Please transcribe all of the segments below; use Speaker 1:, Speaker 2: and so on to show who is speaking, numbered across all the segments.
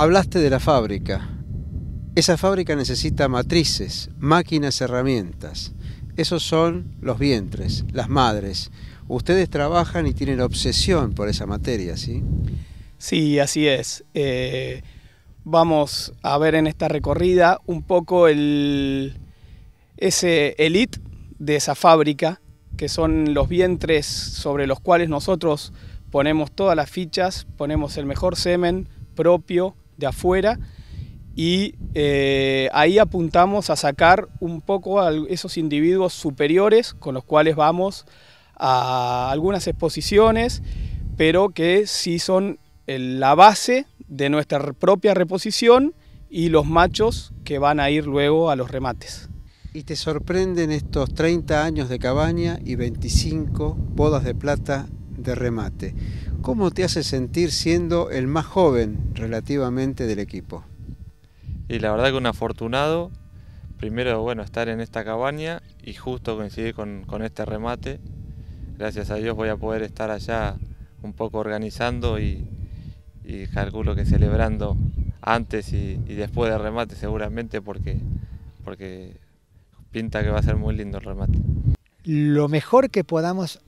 Speaker 1: Hablaste de la fábrica. Esa fábrica necesita matrices, máquinas, herramientas. Esos son los vientres, las madres. Ustedes trabajan y tienen obsesión por esa materia, ¿sí?
Speaker 2: Sí, así es. Eh, vamos a ver en esta recorrida un poco el, ese elite de esa fábrica, que son los vientres sobre los cuales nosotros ponemos todas las fichas, ponemos el mejor semen propio, de afuera y eh, ahí apuntamos a sacar un poco a esos individuos superiores con los cuales vamos a algunas exposiciones, pero que sí son la base de nuestra propia reposición y los machos que van a ir luego a los remates. Y te sorprenden estos 30 años de cabaña
Speaker 1: y 25 bodas de plata de remate. ¿Cómo te hace sentir siendo el más joven relativamente del equipo?
Speaker 3: Y la verdad que un afortunado, primero, bueno, estar en esta cabaña y justo coincidir con, este remate. Gracias a Dios voy a poder estar allá un poco organizando y, calculo que celebrando antes y, después del remate seguramente porque, porque pinta que va a ser muy lindo el remate.
Speaker 4: Lo mejor que podamos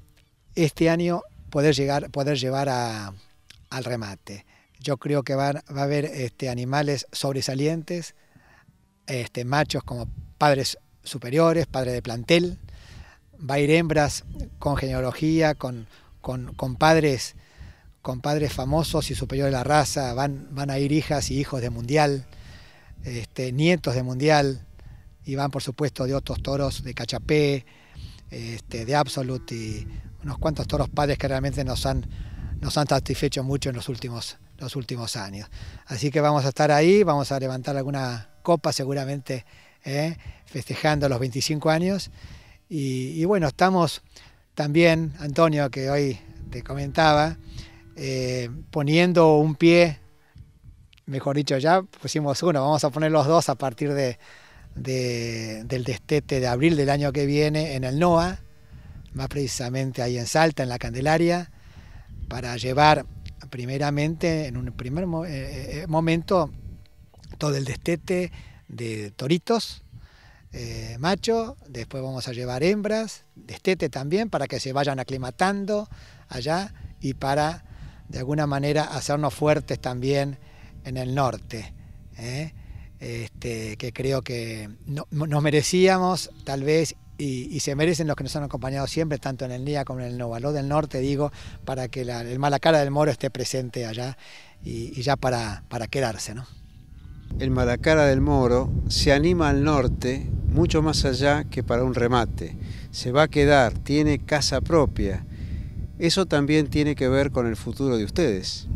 Speaker 4: este año poder, llegar, llevar al remate. Yo creo que va a haber este, animales sobresalientes, este, machos como padres superiores, padres de plantel, va a ir hembras con genealogía, con, con, padres con padres famosos y superiores de la raza, van, van a ir hijas y hijos de mundial, este, nietos de mundial, y van por supuesto de otros toros de cachapé, este, de Absolute y unos cuantos toros padres que realmente nos han, nos han satisfecho mucho en los últimos, los últimos años. Así que vamos a estar ahí, vamos a levantar alguna copa seguramente ¿eh? festejando los 25 años. Y, bueno, estamos también, Antonio, que hoy te comentaba, eh, poniendo un pie, mejor dicho, ya pusimos uno, vamos a poner los dos a partir de, del destete de abril del año que viene en el NOA, más precisamente ahí en Salta, en la Candelaria, para llevar primeramente, en un primer eh, eh, momento, todo el destete de toritos, eh, macho, después vamos a llevar hembras, destete también, para que se vayan aclimatando allá y para, de alguna manera, hacernos fuertes también en el norte. Este, que creo que nos merecíamos, tal vez, y, se merecen los que nos han acompañado siempre, tanto en el día como en el Novaló del Norte, digo, para que el Malacara del Moro esté presente allá y, ya para, para quedarse. ¿no?
Speaker 1: El Malacara del Moro se anima al norte mucho más allá que para un remate. Se va a quedar, tiene casa propia. Eso también
Speaker 3: tiene que ver con el futuro de ustedes.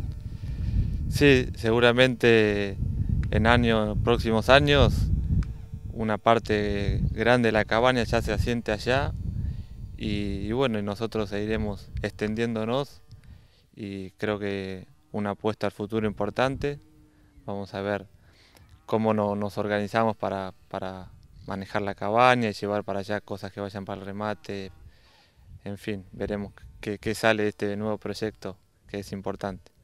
Speaker 3: Sí, seguramente en próximos años una parte grande de la cabaña ya se asiente allá y, bueno, nosotros seguiremos extendiéndonos y creo que una apuesta al futuro importante. Vamos a ver cómo nos organizamos para, manejar la cabaña y llevar para allá cosas que vayan para el remate. En fin, veremos qué sale de este nuevo proyecto que es importante.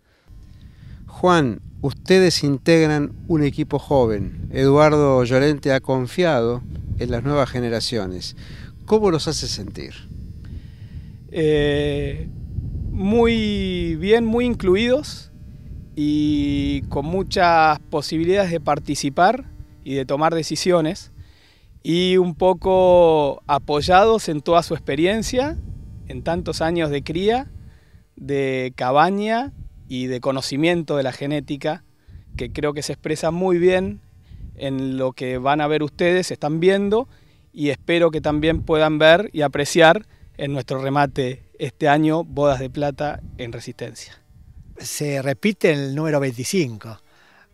Speaker 1: Juan, ustedes integran un equipo joven. Eduardo Llorente ha confiado en las nuevas generaciones. ¿Cómo los hace sentir?
Speaker 2: Eh, muy bien, muy incluidos y con muchas posibilidades de participar y de tomar decisiones y un poco apoyados en toda su experiencia, en tantos años de cría, de cabaña y de conocimiento de la genética, que creo que se expresa muy bien en lo que van a ver ustedes, están viendo, y espero que también puedan ver y apreciar en nuestro remate este año Bodas de Plata en Resistencia.
Speaker 4: Se repite el número 25,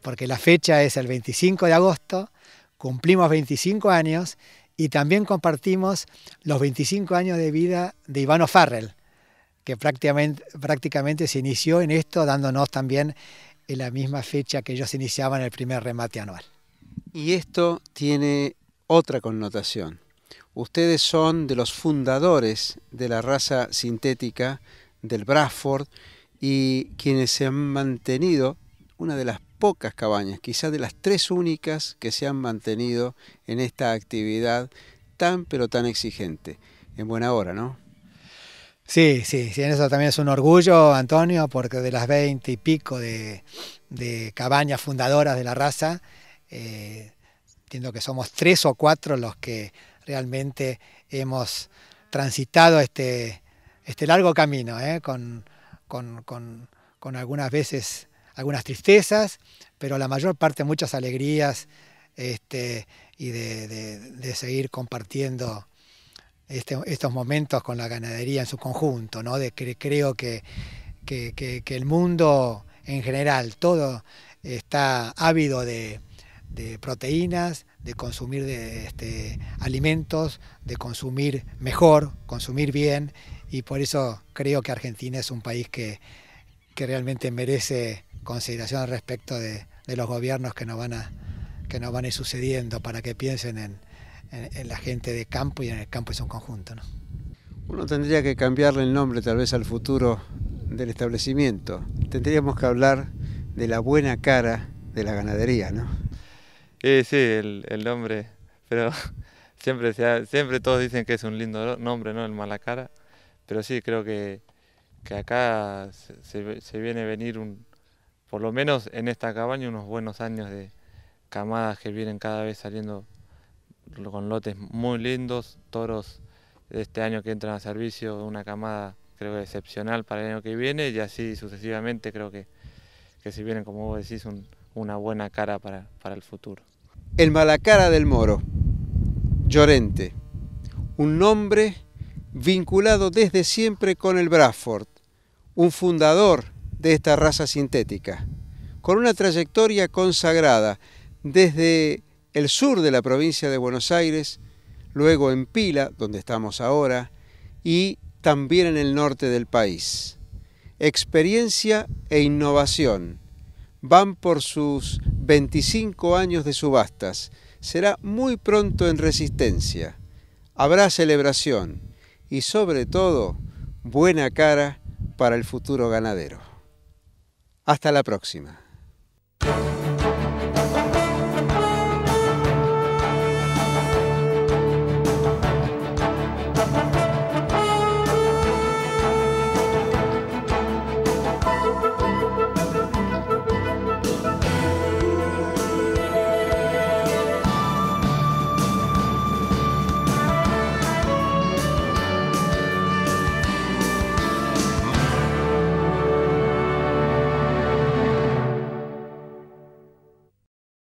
Speaker 4: porque la fecha es el 25 de agosto, cumplimos 25 años y también compartimos los 25 años de vida de Ivano Farrell, que prácticamente, prácticamente se inició en esto, dándonos también en eh, la misma fecha que ellos iniciaban el primer remate anual.
Speaker 1: Y esto tiene otra connotación. Ustedes son de los fundadores de la raza sintética del Bradford y quienes se han mantenido una de las pocas cabañas, quizás de las tres únicas que se han mantenido en esta actividad tan pero tan exigente. En buena hora, ¿no?
Speaker 4: Sí, sí, en eso también es un orgullo, Antonio, porque de las veinte y pico de, cabañas fundadoras de la raza, eh, entiendo que somos tres o cuatro los que realmente hemos transitado este, este largo camino, eh, con, algunas veces algunas tristezas, pero la mayor parte muchas alegrías este, y de, de seguir compartiendo este, estos momentos con la ganadería en su conjunto, ¿no? De, creo que, que, el mundo en general, todo está ávido de, de proteínas, de consumir de, este, alimentos, de consumir mejor, consumir bien, y por eso creo que Argentina es un país que, realmente merece consideración al respecto de, de los gobiernos que nos van a que nos van a ir sucediendo para que piensen en, en, la gente de campo y en el campo es un conjunto. ¿no?
Speaker 1: Uno tendría que cambiarle el nombre tal vez al futuro del establecimiento. Tendríamos que hablar de la buena cara de la ganadería, ¿no?
Speaker 3: Sí, sí, el, nombre, pero siempre, siempre todos dicen que es un lindo nombre, ¿no? El mala cara. pero sí, creo que, que acá se, se, viene a venir, un, por lo menos en esta cabaña, unos buenos años de camadas que vienen cada vez saliendo con lotes muy lindos, toros de este año que entran a servicio, una camada creo excepcional para el año que viene y así sucesivamente creo que, que si vienen, como vos decís, una buena cara para, para el futuro.
Speaker 1: El Malacara del Moro, Llorente, un nombre vinculado desde siempre con el Bradford, un fundador de esta raza sintética, con una trayectoria consagrada desde el sur de la provincia de Buenos Aires, luego en Pila, donde estamos ahora, y también en el norte del país. Experiencia e innovación van por sus 25 años de subastas. Será muy pronto en resistencia. Habrá celebración y sobre todo buena cara para el futuro ganadero. Hasta la próxima.